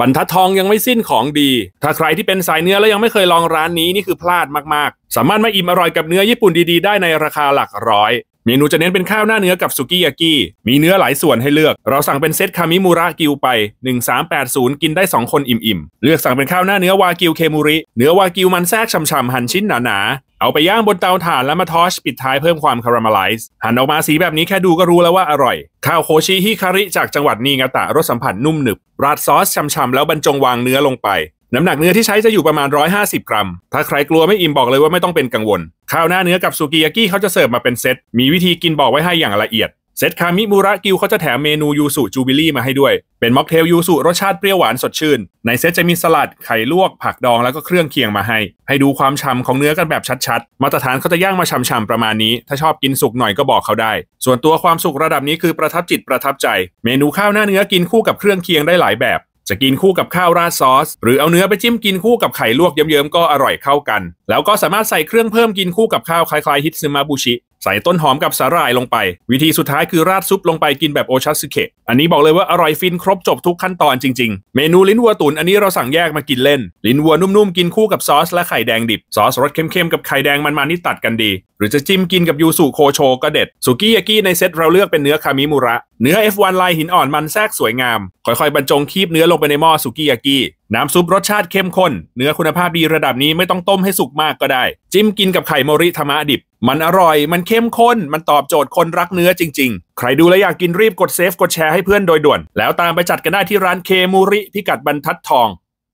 บรรทัดทองยังไม่สิ้นของดี ถ้าใครที่เป็นสายเนื้อแล้วยังไม่เคยลองร้านนี้นี่คือพลาดมากๆ สามารถมาอิ่มอร่อยกับเนื้อญี่ปุ่นดีๆ ได้ในราคาหลักร้อยเมนูจะเน้นเป็นข้าวหน้าเนื้อกับสุกี้ยากิมีเนื้อหลายส่วนให้เลือก เราสั่งเป็นเซตคามิมูระกิวไป 1380 กินได้ 2 คนอิ่มๆ เลือกสั่งเป็นข้าวหน้าเนื้อวากิวเคมูริ เนื้อวากิวมันแทรกช่ำๆหั่นชิ้นหนาๆ เอาไปย่างบนเตาถ่านแล้วมาทอชปิดท้ายเพิ่มความคาราเมลไลซ์ หั่นออกมาสีแบบนี้แค่ดูก็รู้แล้วว่าอร่อย ข้าวโคชิฮิคาริจากจังหวัดนีงาตะรสสัมผัสนุ่มหนึบราดซอสช่ำๆแล้วบรรจงวางเนื้อลงไปน้ำหนักเนื้อที่ใช้จะอยู่ประมาณ 150 กรัม ถ้าใครกลัวไม่อิ่มบอกเลยว่าไม่ต้องเป็นกังวล ข้าวหน้าเนื้อกับซูกิยากิเขาจะเสิร์ฟมาเป็นเซต มีวิธีกินบอกไว้ให้อย่างละเอียด เซตคามิมูระกิวเขาจะแถมเมนูยูสุจูบิลี่มาให้ด้วย เป็นม็อกเทลยูสุรสชาติเปรี้ยวหวานสดชื่น ในเซตจะมีสลัดไข่ลวก ผักดองแล้วก็เครื่องเคียงมาให้ ให้ดูความฉ่ำของเนื้อกันแบบชัด ๆ มาตรฐานเขาจะย่างมาฉ่ำๆ ประมาณนี้ ถ้าชอบกินสุกหน่อยก็บอกเขาได้ ส่วนตัวความสุกระดับนี้คือประทับจิตประทับใจ เมนูข้าวหน้าเนื้อกินคู่กับเครื่องเคียงได้หลายแบบจะกินคู่กับข้าวราดซอส หรือเอาเนื้อไปจิ้มกินคู่กับไข่ลวกเยิ้มๆก็อร่อยเข้ากัน แล้วก็สามารถใส่เครื่องเพิ่มกินคู่กับข้าวคล้ายๆฮิตซึมาบุชิใส่ต้นหอมกับสาหร่ายลงไป วิธีสุดท้ายคือราดซุปลงไปกินแบบโอชัสึเกะอันนี้บอกเลยว่าอร่อยฟินครบจบทุกขั้นตอนจริงๆ เมนูลิ้นวัวตุ๋นอันนี้เราสั่งแยกมากินเล่น ลิ้นวัวนุ่มๆกินคู่กับซอสและไข่แดงดิบ ซอสรสเค็มๆกับไข่แดงมันๆนี่ตัดกันดี หรือจะจิ้มกินกับยูสุโคโชก็เด็ดสุกี้ยากิในเซตเราเลือกเป็นเนื้อคามิมุระเนื้อ F1 ลายหินอ่อนมันแทรกสวยงามค่อยๆบรรจงคีบเนื้อลงไปในหม้อสุกี้ยากิน้ำซุปรสชาติเข้มข้น เนื้อคุณภาพดีระดับนี้ไม่ต้องต้มให้สุกมากก็ได้ จิ้มกินกับไข่โมริธรรมะดิบมันอร่อยมันเข้มข้น มันตอบโจทย์คนรักเนื้อจริงๆ ใครดูแลอยากกินรีบกดเซฟกดแชร์ให้เพื่อนโดยด่วน แล้วตามไปจัดกันได้ที่ร้านเคมูริพิกัดบรรทัดทอง